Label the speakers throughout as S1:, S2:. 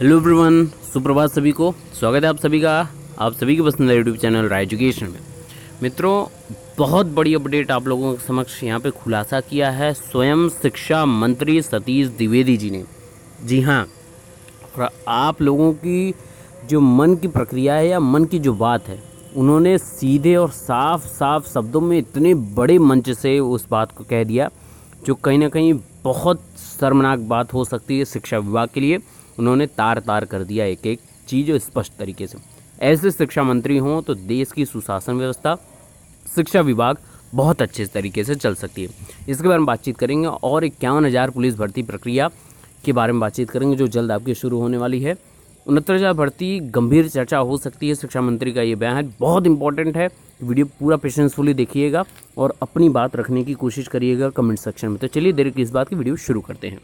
S1: hello everyone सुप्रभात सभी को स्वागत है आप सभी का आप सभी के पसंद है यूट्यूब चैनल रा एजुकेशन में मित्रों बहुत बड़ी अपडेट आप लोगों के समक्ष यहाँ पे खुलासा किया है स्वयं शिक्षा मंत्री सतीश द्विवेदी जी ने जी हाँ और आप लोगों की जो मन की प्रक्रिया है या मन की जो बात है उन्होंने सीधे और साफ साफ शब्दों में इतने बड़े मंच से उस बात को कह दिया जो कहीं ना कहीं बहुत शर्मनाक बात हो सकती है शिक्षा विभाग के लिए उन्होंने तार तार कर दिया एक एक चीज़ स्पष्ट तरीके से ऐसे शिक्षा मंत्री हों तो देश की सुशासन व्यवस्था शिक्षा विभाग बहुत अच्छे तरीके से चल सकती है इसके बारे में बातचीत करेंगे और इक्यावन हज़ार पुलिस भर्ती प्रक्रिया के बारे में बातचीत करेंगे जो जल्द आपकी शुरू होने वाली है उनहत्तर हज़ार भर्ती गंभीर चर्चा हो सकती है शिक्षा मंत्री का ये बयान बहुत इंपॉर्टेंट है वीडियो पूरा पेशेंसफुली देखिएगा और अपनी बात रखने की कोशिश करिएगा कमेंट सेक्शन में तो चलिए देर की इस बात की वीडियो शुरू करते हैं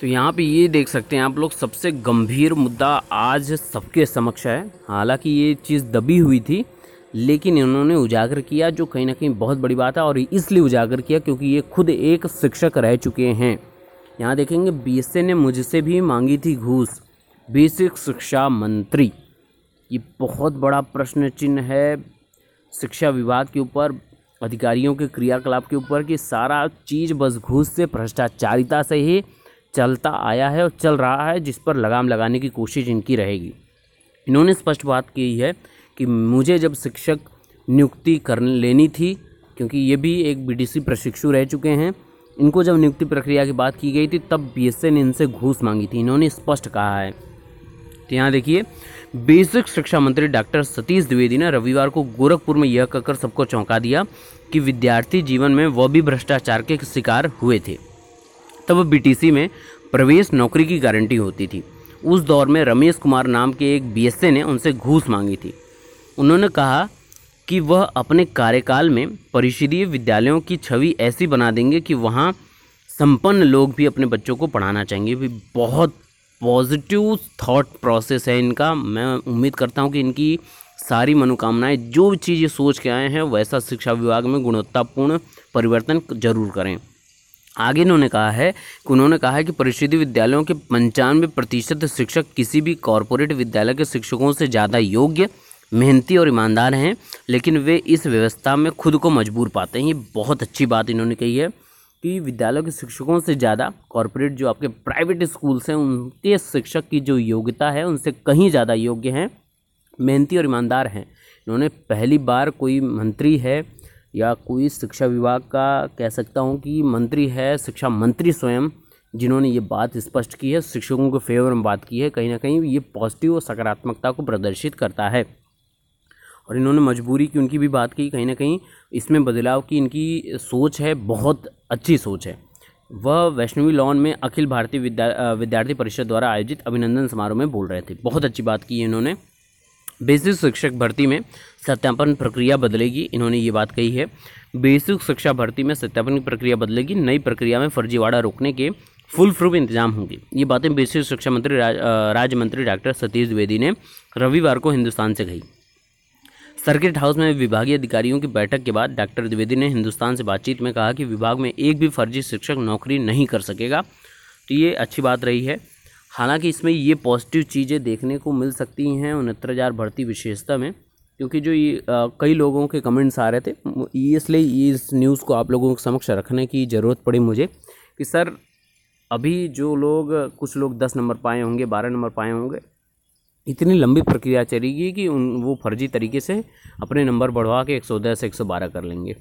S1: तो यहाँ पे ये देख सकते हैं आप लोग सबसे गंभीर मुद्दा आज सबके समक्ष है हालांकि ये चीज़ दबी हुई थी लेकिन इन्होंने उजागर किया जो कहीं ना कहीं बहुत बड़ी बात है और इसलिए उजागर किया क्योंकि ये खुद एक शिक्षक रह चुके हैं यहाँ देखेंगे बी ने मुझसे भी मांगी थी घूस बेसिक शिक्षा मंत्री ये बहुत बड़ा प्रश्न चिन्ह है शिक्षा विभाग के ऊपर अधिकारियों के क्रियाकलाप के ऊपर कि सारा चीज़ बस घूस से भ्रष्टाचारिता से ही चलता आया है और चल रहा है जिस पर लगाम लगाने की कोशिश इनकी रहेगी इन्होंने स्पष्ट बात की है कि मुझे जब शिक्षक नियुक्ति कर लेनी थी क्योंकि ये भी एक बीडीसी प्रशिक्षु रह चुके हैं इनको जब नियुक्ति प्रक्रिया की बात की गई थी तब बीएसए ने इनसे घूस मांगी थी इन्होंने स्पष्ट कहा है तो यहाँ देखिए बेसिक शिक्षा मंत्री डॉक्टर सतीश द्विवेदी ने रविवार को गोरखपुर में यह कहकर सबको चौंका दिया कि विद्यार्थी जीवन में वह भी भ्रष्टाचार के शिकार हुए थे तब बीटीसी में प्रवेश नौकरी की गारंटी होती थी उस दौर में रमेश कुमार नाम के एक बीएसए ने उनसे घूस मांगी थी उन्होंने कहा कि वह अपने कार्यकाल में परिषदीय विद्यालयों की छवि ऐसी बना देंगे कि वहाँ संपन्न लोग भी अपने बच्चों को पढ़ाना चाहेंगे भी बहुत पॉजिटिव थॉट प्रोसेस है इनका मैं उम्मीद करता हूँ कि इनकी सारी मनोकामनाएं जो चीज़ ये सोच के आए हैं वैसा शिक्षा विभाग में गुणवत्तापूर्ण परिवर्तन जरूर करें आगे इन्होंने कहा है कि उन्होंने कहा है कि परिषद विद्यालयों के पंचानवे प्रतिशत शिक्षक किसी भी कॉरपोरेट विद्यालय के शिक्षकों से ज़्यादा योग्य मेहनती और ईमानदार हैं लेकिन वे इस व्यवस्था में खुद को मजबूर पाते हैं ये बहुत अच्छी बात इन्होंने कही है कि विद्यालयों के शिक्षकों से ज़्यादा कॉरपोरेट जो आपके प्राइवेट स्कूल्स हैं उनके शिक्षक की जो योग्यता है उनसे कहीं ज़्यादा योग्य हैं मेहनती और ईमानदार हैं इन्होंने पहली बार कोई मंत्री है या कोई शिक्षा विभाग का कह सकता हूँ कि मंत्री है शिक्षा मंत्री स्वयं जिन्होंने ये बात स्पष्ट की है शिक्षकों के फेवर में बात की है कहीं ना कहीं ये पॉजिटिव और सकारात्मकता को प्रदर्शित करता है और इन्होंने मजबूरी की उनकी भी बात की कहीं ना कहीं इसमें बदलाव की इनकी सोच है बहुत अच्छी सोच है वह वैष्णवी लॉन में अखिल भारतीय विद्या विद्यार्थी परिषद द्वारा आयोजित अभिनंदन समारोह में बोल रहे थे बहुत अच्छी बात की इन्होंने बेसिक शिक्षक भर्ती में सत्यापन प्रक्रिया बदलेगी इन्होंने ये बात कही है बेसिक शिक्षा भर्ती में सत्यापन की प्रक्रिया बदलेगी नई प्रक्रिया में फर्जीवाड़ा रोकने के फुल प्रूफ इंतजाम होंगे ये बातें बेसिक शिक्षा मंत्री राज्य मंत्री डॉक्टर सतीश द्विवेदी ने रविवार को हिंदुस्तान से कही सर्किट हाउस में विभागीय अधिकारियों की बैठक के बाद डॉक्टर द्विवेदी ने हिंदुस्तान से बातचीत में कहा कि विभाग में एक भी फर्जी शिक्षक नौकरी नहीं कर सकेगा तो ये अच्छी बात रही है हालांकि इसमें ये पॉजिटिव चीज़ें देखने को मिल सकती हैं उनहत्तर हज़ार भर्ती विशेषता में क्योंकि जो ये आ, कई लोगों के कमेंट्स आ रहे थे इसलिए इस न्यूज़ को आप लोगों के समक्ष रखने की ज़रूरत पड़ी मुझे कि सर अभी जो लोग कुछ लोग दस नंबर पाए होंगे बारह नंबर पाए होंगे इतनी लंबी प्रक्रिया चलेगी कि उन वो फर्जी तरीके से अपने नंबर बढ़वा के एक सौ दस एक सौ बारह कर लेंगे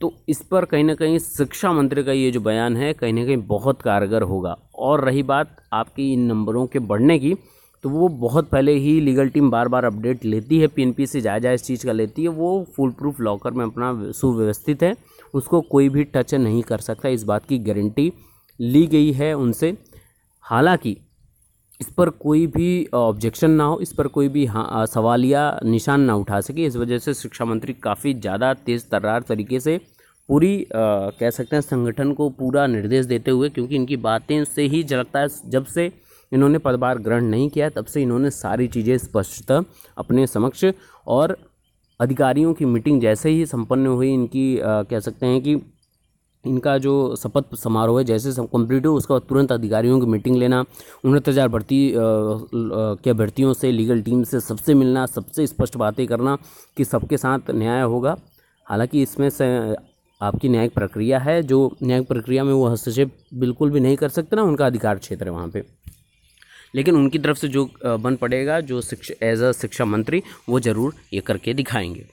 S1: तो इस पर कहीं ना कहीं शिक्षा मंत्री का ये जो बयान है कहीं ना कहीं बहुत कारगर होगा और रही बात आपकी इन नंबरों के बढ़ने की तो वो बहुत पहले ही लीगल टीम बार बार अपडेट लेती है पीएनपी से जायजा इस चीज़ का लेती है वो फुल प्रूफ लॉकर में अपना सुव्यवस्थित है उसको कोई भी टच नहीं कर सकता इस बात की गारंटी ली गई है उनसे हालांकि इस पर कोई भी ऑब्जेक्शन ना हो इस पर कोई भी हाँ सवाल या निशान ना उठा सके इस वजह से शिक्षा मंत्री काफ़ी ज़्यादा तेज़ तर्रार तरीके से पूरी आ, कह सकते हैं संगठन को पूरा निर्देश देते हुए क्योंकि इनकी बातें से ही झलकता है जब से इन्होंने पदभार ग्रहण नहीं किया तब से इन्होंने सारी चीज़ें स्पष्टतः अपने समक्ष और अधिकारियों की मीटिंग जैसे ही संपन्न हुई इनकी आ, कह सकते हैं कि इनका जो शपथ समारोह है जैसे कंप्लीट हो उसके बाद तुरंत अधिकारियों की मीटिंग लेना उन्नत हज़ार भर्ती के भर्तियों से लीगल टीम से सबसे मिलना सबसे स्पष्ट बातें करना कि सबके साथ न्याय होगा हालांकि इसमें से आपकी न्यायिक प्रक्रिया है जो न्यायिक प्रक्रिया में वो हस्तक्षेप बिल्कुल भी नहीं कर सकते ना उनका अधिकार क्षेत्र है वहाँ पर लेकिन उनकी तरफ से जो बन पड़ेगा जो शिक्षा एज अ शिक्षा मंत्री वो ज़रूर ये करके दिखाएंगे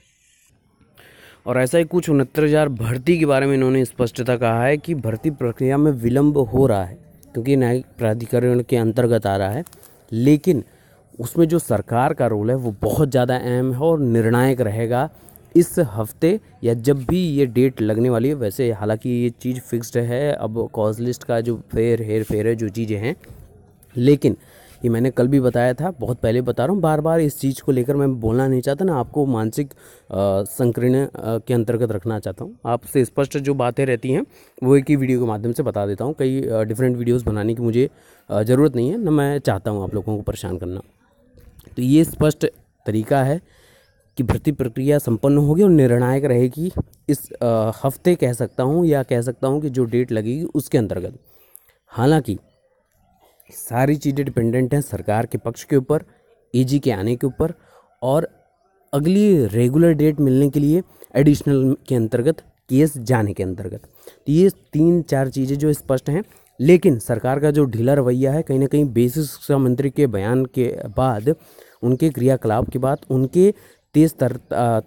S1: और ऐसा ही कुछ उनहत्तर हज़ार भर्ती के बारे में इन्होंने स्पष्टता कहा है कि भर्ती प्रक्रिया में विलम्ब हो रहा है क्योंकि न्यायिक प्राधिकरण के अंतर्गत आ रहा है लेकिन उसमें जो सरकार का रोल है वो बहुत ज़्यादा अहम है और निर्णायक रहेगा इस हफ्ते या जब भी ये डेट लगने वाली है वैसे हालांकि ये चीज़ फिक्स्ड है अब कॉज लिस्ट का जो फेर हेर फेर है जो चीज़ें हैं लेकिन ये मैंने कल भी बताया था बहुत पहले बता रहा हूँ बार बार इस चीज़ को लेकर मैं बोलना नहीं चाहता ना आपको मानसिक संकीर्ण के अंतर्गत रखना चाहता हूँ आपसे स्पष्ट जो बातें रहती हैं वो एक ही वीडियो के माध्यम से बता देता हूँ कई डिफरेंट वीडियोज़ बनाने की मुझे ज़रूरत नहीं है ना मैं चाहता हूँ आप लोगों को परेशान करना तो ये स्पष्ट तरीका है कि भर्ती प्रक्रिया संपन्न होगी और निर्णायक रहेगी इस हफ्ते कह सकता हूँ या कह सकता हूँ कि जो डेट लगेगी उसके अंतर्गत हालांकि सारी चीज़ें डिपेंडेंट हैं सरकार के पक्ष के ऊपर एजी e के आने के ऊपर और अगली रेगुलर डेट मिलने के लिए एडिशनल के अंतर्गत केस जाने के अंतर्गत तो ये तीन चार चीज़ें जो स्पष्ट हैं लेकिन सरकार का जो ढीला रवैया है कहीं ना कहीं बेसिक शिक्षा मंत्री के बयान के बाद उनके क्रियाकलाप के बाद उनके तेज़ तर,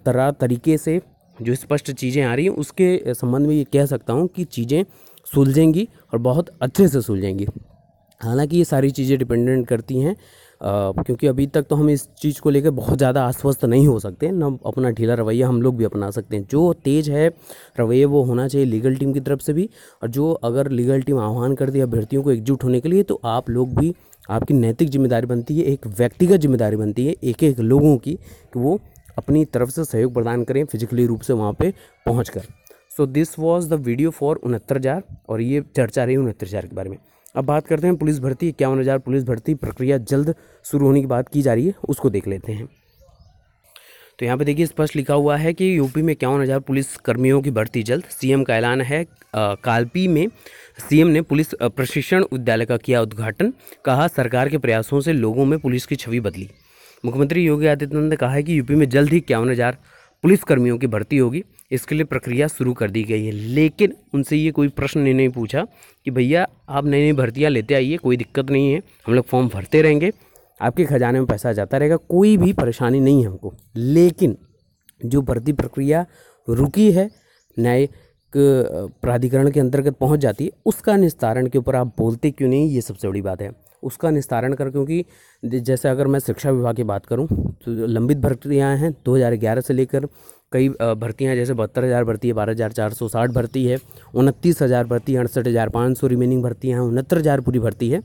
S1: तरा तरीके से जो स्पष्ट चीज़ें आ रही हैं उसके संबंध में ये कह सकता हूँ कि चीज़ें सुलझेंगी और बहुत अच्छे से सुलझेंगी हालांकि ये सारी चीज़ें डिपेंडेंट करती हैं क्योंकि अभी तक तो हम इस चीज़ को लेकर बहुत ज़्यादा आश्वस्त नहीं हो सकते न अपना ढीला रवैया हम लोग भी अपना सकते हैं जो तेज़ है रवैया वो होना चाहिए लीगल टीम की तरफ से भी और जो अगर लीगल टीम आह्वान करती है अभ्यर्थियों को एकजुट होने के लिए तो आप लोग भी आपकी नैतिक जिम्मेदारी बनती है एक व्यक्तिगत जिम्मेदारी बनती है एक एक लोगों की कि वो अपनी तरफ से सहयोग प्रदान करें फिजिकली रूप से वहाँ पर पहुँच so this was the video for उनहत्तर हज़ार और ये चर्चा रही उनहत्तर हज़ार के बारे में अब बात करते हैं पुलिस भर्ती इक्यावन हज़ार पुलिस भर्ती प्रक्रिया जल्द शुरू होने की बात की जा रही है उसको देख लेते हैं तो यहाँ पे देखिए स्पष्ट लिखा हुआ है कि यूपी में इक्यावन हज़ार पुलिस कर्मियों की भर्ती जल्द सीएम का ऐलान है आ, कालपी में सीएम ने पुलिस प्रशिक्षण विद्यालय का किया उद्घाटन कहा सरकार के प्रयासों से लोगों में पुलिस की छवि बदली मुख्यमंत्री योगी आदित्यनाथ ने कहा है कि यूपी में जल्द ही इक्यावन हज़ार पुलिसकर्मियों की भर्ती होगी इसके लिए प्रक्रिया शुरू कर दी गई है लेकिन उनसे ये कोई प्रश्न नहीं, नहीं पूछा कि भैया आप नई नई भर्तियाँ लेते आइए कोई दिक्कत नहीं है हम लोग फॉर्म भरते रहेंगे आपके खजाने में पैसा जाता रहेगा कोई भी परेशानी नहीं है हमको लेकिन जो भर्ती प्रक्रिया रुकी है न्यायिक प्राधिकरण के अंतर्गत पहुंच जाती है उसका निस्तारण के ऊपर आप बोलते क्यों नहीं ये सबसे बड़ी बात है उसका निस्तारण कर क्योंकि जैसे अगर मैं शिक्षा विभाग की बात करूँ तो लंबित भर्तियाँ हैं 2011 से लेकर कई भर्तियाँ जैसे बहत्तर हज़ार भर्ती है बारह हज़ार चार सौ साठ भर्ती है उनतीस हज़ार भर्ती है अड़सठ हज़ार पाँच सौ रिमेनिंग भर्तियाँ हैं उनहत्तर हज़ार पूरी भर्ती है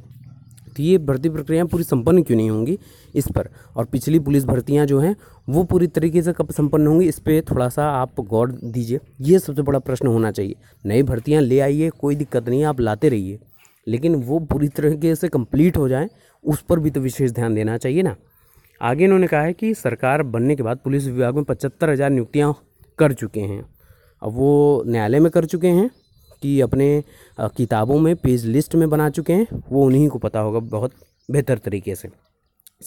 S1: तो ये भर्ती प्रक्रियाएं पूरी संपन्न क्यों नहीं होंगी इस पर और पिछली पुलिस भर्तियां जो हैं वो पूरी तरीके से कब संपन्न होंगी इस पर थोड़ा सा आप गौर दीजिए ये सबसे बड़ा प्रश्न होना चाहिए नई भर्तियां ले आइए कोई दिक्कत नहीं आप लाते रहिए लेकिन वो पूरी तरीके से कंप्लीट हो जाए उस पर भी तो विशेष ध्यान देना चाहिए ना आगे इन्होंने कहा है कि सरकार बनने के बाद पुलिस विभाग में पचहत्तर हज़ार नियुक्तियाँ कर चुके हैं अब वो न्यायालय में कर चुके हैं कि अपने किताबों में पेज लिस्ट में बना चुके हैं वो उन्हीं को पता होगा बहुत बेहतर तरीके से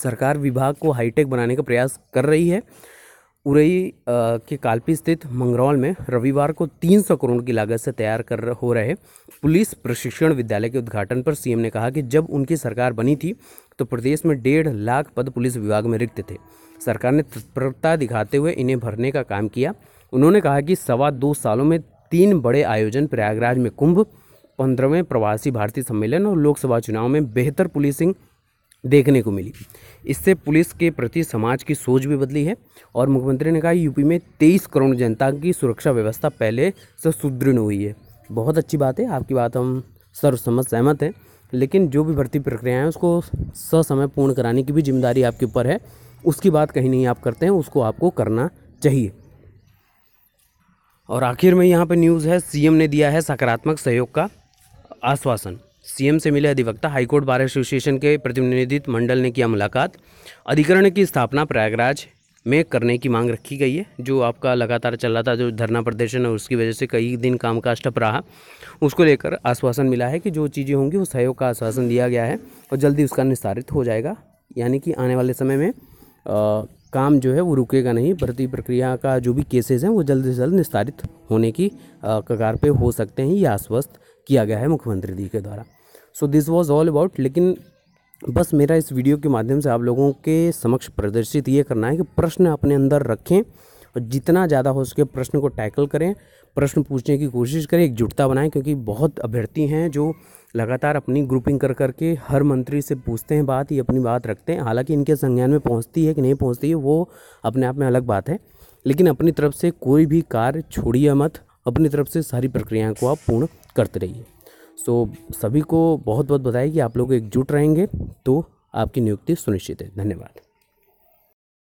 S1: सरकार विभाग को हाईटेक बनाने का प्रयास कर रही है उरई के कालपी स्थित मंगरौल में रविवार को 300 करोड़ की लागत से तैयार कर हो रहे पुलिस प्रशिक्षण विद्यालय के उद्घाटन पर सीएम ने कहा कि जब उनकी सरकार बनी थी तो प्रदेश में डेढ़ लाख पद पुलिस विभाग में रिक्त थे सरकार ने तत्परता दिखाते हुए इन्हें भरने का काम किया उन्होंने कहा कि सवा दो सालों में तीन बड़े आयोजन प्रयागराज में कुंभ पंद्रहवें प्रवासी भारतीय सम्मेलन और लोकसभा चुनाव में बेहतर पुलिसिंग देखने को मिली इससे पुलिस के प्रति समाज की सोच भी बदली है और मुख्यमंत्री ने कहा यूपी में तेईस करोड़ जनता की सुरक्षा व्यवस्था पहले से सुदृढ़ हुई है बहुत अच्छी बात है आपकी बात हम सर्वसम्मत सहमत हैं लेकिन जो भी भर्ती प्रक्रिया है उसको ससमय पूर्ण कराने की भी जिम्मेदारी आपके ऊपर है उसकी बात कहीं नहीं आप करते हैं उसको आपको करना चाहिए और आखिर में यहाँ पे न्यूज़ है सीएम ने दिया है सकारात्मक सहयोग का आश्वासन सीएम से मिले अधिवक्ता हाईकोर्ट बार एसोसिएशन के प्रतिनिधित्व मंडल ने किया मुलाकात अधिकरण की स्थापना प्रयागराज में करने की मांग रखी गई है जो आपका लगातार चल रहा था जो धरना प्रदर्शन है उसकी वजह से कई दिन काम का ठप रहा उसको लेकर आश्वासन मिला है कि जो चीज़ें होंगी वो सहयोग का आश्वासन दिया गया है और जल्दी उसका निस्तारित हो जाएगा यानी कि आने वाले समय में आ, काम जो है वो रुकेगा नहीं भर्ती प्रक्रिया का जो भी केसेस हैं वो जल्द से जल्द निस्तारित होने की कगार पे हो सकते हैं ये आश्वस्त किया गया है मुख्यमंत्री जी के द्वारा so this was all about लेकिन बस मेरा इस वीडियो के माध्यम से आप लोगों के समक्ष प्रदर्शित ये करना है कि प्रश्न अपने अंदर रखें और जितना ज़्यादा हो सके प्रश्न को टैकल करें प्रश्न पूछने की कोशिश करें एकजुटता बनाएं क्योंकि बहुत अभ्यर्थी हैं जो लगातार अपनी ग्रुपिंग कर करके हर मंत्री से पूछते हैं बात ये अपनी बात रखते हैं हालांकि इनके संज्ञान में पहुंचती है कि नहीं पहुंचती है वो अपने आप में अलग बात है लेकिन अपनी तरफ से कोई भी कार्य छोड़िए मत अपनी तरफ से सारी प्रक्रियाएँ को आप पूर्ण करते रहिए सो सभी को बहुत बहुत बधाई कि आप लोग एकजुट रहेंगे तो आपकी नियुक्ति सुनिश्चित है धन्यवाद